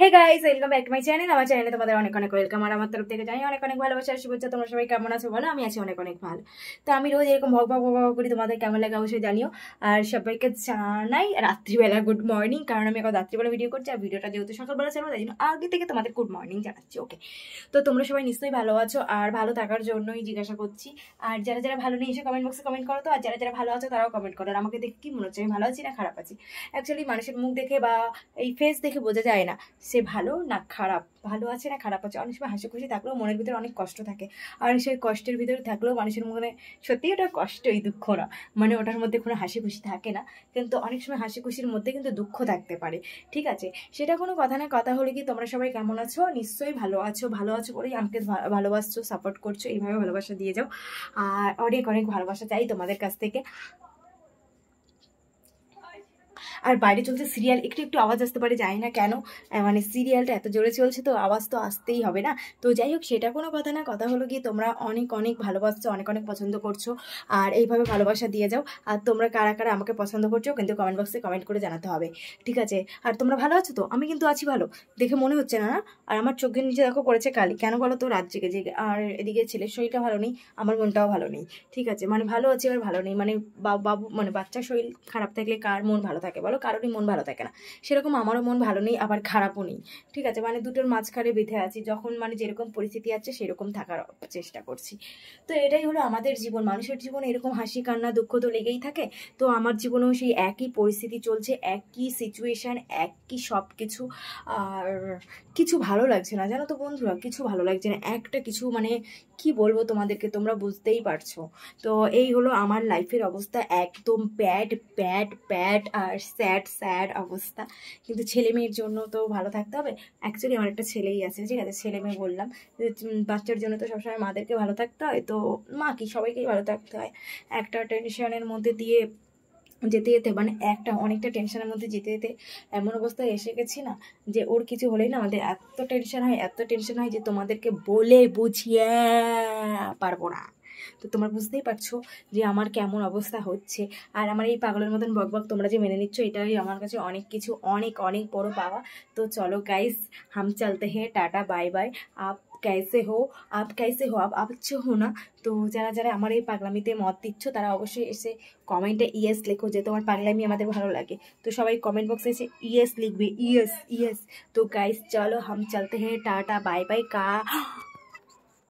hey guys welcome back to my channel আমার চ্যানেলে তোমাদের অনেক অনেক ওয়েলকাম আর আমার তরফ থেকে জানি অনেক অনেক ভালোবাসা শুভেচ্ছা তোমরা সবাই কেমন আছো বলো আমি আছি অনেক অনেক ভালো তো আমি রোজ এরকম ভগ ভগ ভগ করি তোমাদের কেমন লাগে অবশ্যই জানিও আর সবাইকে জানাই রাত্রিবেলা গুড মর্নিং কারণ আমি এখন রাত্রিবেলা ভিডিও করছি আর ভিডিওটা যেহেতু সকালবেলা চালবো তাই জন্য আগে থেকে তোমাদের গুড মর্নিং জানাচ্ছি ওকে তো তোমরা সবাই নিশ্চয়ই ভালো আছো আর ভালো থাকার জন্যই জিজ্ঞাসা করছি আর যারা যারা ভালো নেই এসে কমেন্ট বক্সে কমেন্ট করো তো আর যারা যারা ভালো আছো তারাও কমেন্ট করো আর আমাকে দেখে কি মনে হচ্ছে আমি ভালো আছি না খারাপ আছি অ্যাকচুয়ালি মানুষের মুখ দেখে বা এই ফেস দেখে বোঝা যায় না সে ভালো না খারাপ ভালো আছে না খারাপ আছে অনেক সময় হাসি খুশি থাকলেও মনের ভিতরে অনেক কষ্ট থাকে আর সেই কষ্টের ভিতরে থাকলেও মানুষের মনে সত্যিই ওটা কষ্টই দুঃখ না মানে ওটার মধ্যে কোনো হাসি খুশি থাকে না কিন্তু অনেক সময় হাসি খুশির মধ্যে কিন্তু দুঃখ থাকতে পারে ঠিক আছে সেটা কোনো কথা না কথা হলে কি তোমরা সবাই কেমন আছো নিশ্চয়ই ভালো আছো ভালো আছো বলেই আমাকে ভালোবাসছো সাপোর্ট করছো এইভাবে ভালোবাসা দিয়ে যাও আর অনেক অনেক ভালোবাসা চাই তোমাদের কাছ থেকে আর বাইরে চলছে সিরিয়াল একটু একটু আওয়াজ আসতে পারে জানি না কেন মানে সিরিয়ালটা এত জোরে চলছে তো আওয়াজ তো আসতেই হবে না তো যাই হোক সেটা কোনো কথা না কথা হলো গিয়ে তোমরা অনেক অনেক ভালোবাসছো অনেক অনেক পছন্দ করছো আর এইভাবে ভালোবাসা দিয়ে যাও আর তোমরা কারা কারা আমাকে পছন্দ করছো কিন্তু কমেন্ট বক্সে কমেন্ট করে জানাতে হবে ঠিক আছে আর তোমরা ভালো আছো তো আমি কিন্তু আছি ভালো দেখে মনে হচ্ছে না আর আমার চোখের নিচে দেখো করেছে কালি কেন বলো তো রাত জেগে জেগে আর এদিকে ছেলের শরীরটা ভালো নেই আমার মনটাও ভালো নেই ঠিক আছে মানে ভালো আছে আর ভালো নেই মানে বাবু মানে বাচ্চার শরীর খারাপ থাকলে কার মন ভালো থাকে বলো বলো কারোরই মন ভালো থাকে না সেরকম আমারও মন ভালো নেই আবার খারাপও নেই ঠিক আছে মানে দুটোর মাঝখানে বেঁধে আছি যখন মানে যেরকম পরিস্থিতি আছে সেরকম থাকার চেষ্টা করছি তো এটাই হলো আমাদের জীবন মানুষের জীবনে এরকম হাসি কান্না দুঃখ তো লেগেই থাকে তো আমার জীবনেও সেই একই পরিস্থিতি চলছে একই সিচুয়েশান একই সব কিছু আর কিছু ভালো লাগছে না জানো তো বন্ধুরা কিছু ভালো লাগছে না একটা কিছু মানে কি বলবো তোমাদেরকে তোমরা বুঝতেই পারছো তো এই হলো আমার লাইফের অবস্থা একদম ব্যাড ব্যাড ব্যাড আর স্যাড স্যাড অবস্থা কিন্তু ছেলে মেয়ের জন্য তো ভালো থাকতে হবে অ্যাকচুয়ালি আমার একটা ছেলেই আছে ঠিক আছে ছেলে মেয়ে বললাম বাচ্চার জন্য তো সবসময় মাদেরকে ভালো থাকতে হয় তো মা কি সবাইকেই ভালো থাকতে হয় একটা টেনশনের মধ্যে দিয়ে যেতে যেতে মানে একটা অনেকটা টেনশনের মধ্যে যেতে যেতে এমন অবস্থায় এসে গেছি না যে ওর কিছু হলেই না আমাদের এত টেনশন হয় এত টেনশন হয় যে তোমাদেরকে বলে বুঝিয়ে পারবো না তো তোমরা বুঝতেই পারছো যে আমার কেমন অবস্থা হচ্ছে আর আমার এই পাগলের মতন বকবক তোমরা যে মেনে নিচ্ছ এটাই আমার কাছে অনেক কিছু অনেক অনেক বড় পাওয়া তো চলো গাইস হাম চালতে হে টাটা বাই বাই আপ कैसे হো আপ कैसे হো আপ आप अच्छे না তো যারা যারা আমার এই পাগলামিতে মত দিচ্ছ তারা অবশ্যই এসে কমেন্টে ইয়েস লেখো যে তোমার পাগলামি আমাদের ভালো লাগে তো সবাই কমেন্ট বক্সে এসে ইয়েস লিখবে ইয়েস ইয়েস তো গাইস চলো হাম চালতে হ্যাঁ টাটা বাই বাই কা